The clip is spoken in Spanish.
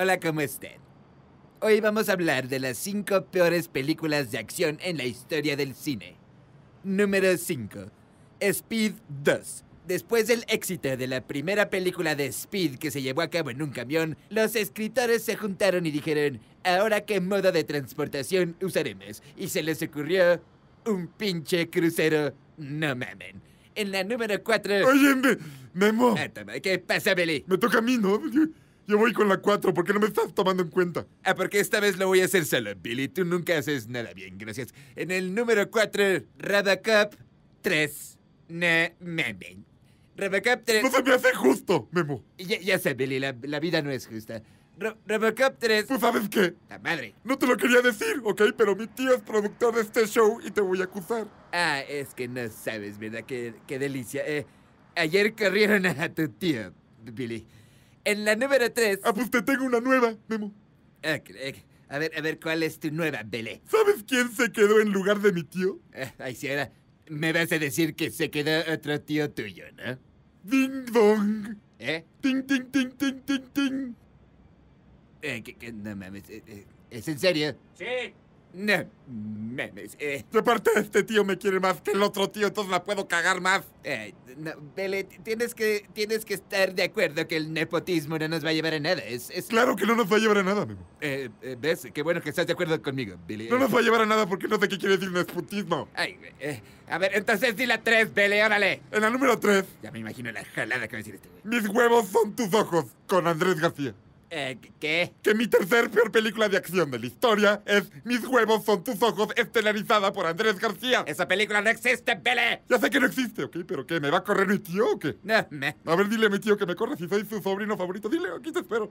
Hola, ¿cómo están? Hoy vamos a hablar de las cinco peores películas de acción en la historia del cine. Número 5. Speed 2. Después del éxito de la primera película de Speed que se llevó a cabo en un camión, los escritores se juntaron y dijeron, ahora qué modo de transportación usaremos. Y se les ocurrió un pinche crucero. No mamen. En la número 4... Óyeme, Memo. Ah, toma, ¿Qué pasa, Billy? Me toca a mí, ¿no? Yo voy con la 4, porque no me estás tomando en cuenta? Ah, porque esta vez lo voy a hacer solo, Billy. Tú nunca haces nada bien, gracias. En el número 4, Radacap 3. No, memen. Robocop 3. No se me hace justo, Memo. Ya, ya sé, Billy, la, vida no es justa. Robocop 3. ¿Tú sabes qué. La madre. No te lo quería decir, ¿ok? Pero mi tío es productor de este show y te voy a acusar. Ah, es que no sabes, ¿verdad? Qué, qué delicia. Eh, ayer corrieron a tu tío, Billy en la número 3. Ah, pues te tengo una nueva, Memo. Ah, a ver, a ver, ¿cuál es tu nueva, Belé? ¿Sabes quién se quedó en lugar de mi tío? ay, eh, si ahora me vas a decir que se quedó otro tío tuyo, ¿no? Ding dong. ¿Eh? Ting, ting, ting, ting, ting, ting. Eh, que, no mames, eh, eh, ¿es en serio? Sí. No, memes. Eh, parte de este tío me quiere más que el otro tío, entonces la puedo cagar más. Eh, Bele, tienes que, tienes que estar de acuerdo que el nepotismo no nos va a llevar a nada. Es, Claro que no nos va a llevar a nada, amigo. Eh, eh ¿Ves? Qué bueno que estás de acuerdo conmigo, Billy. No nos va a llevar a nada porque no sé qué quiere decir nepotismo. Ay, eh, a ver, entonces di la tres, Bele, órale. En la número 3. Ya me imagino la jalada que va a decir este. Mis huevos son tus ojos, con Andrés García. Eh, ¿Qué? Que mi tercer peor película de acción de la historia es Mis huevos son tus ojos, estelarizada por Andrés García. Esa película no existe, Pele. Ya sé que no existe, ¿ok? ¿Pero qué? ¿Me va a correr mi tío o qué? No, eh, A ver, dile a mi tío que me corre si soy su sobrino favorito. Dile, aquí te espero.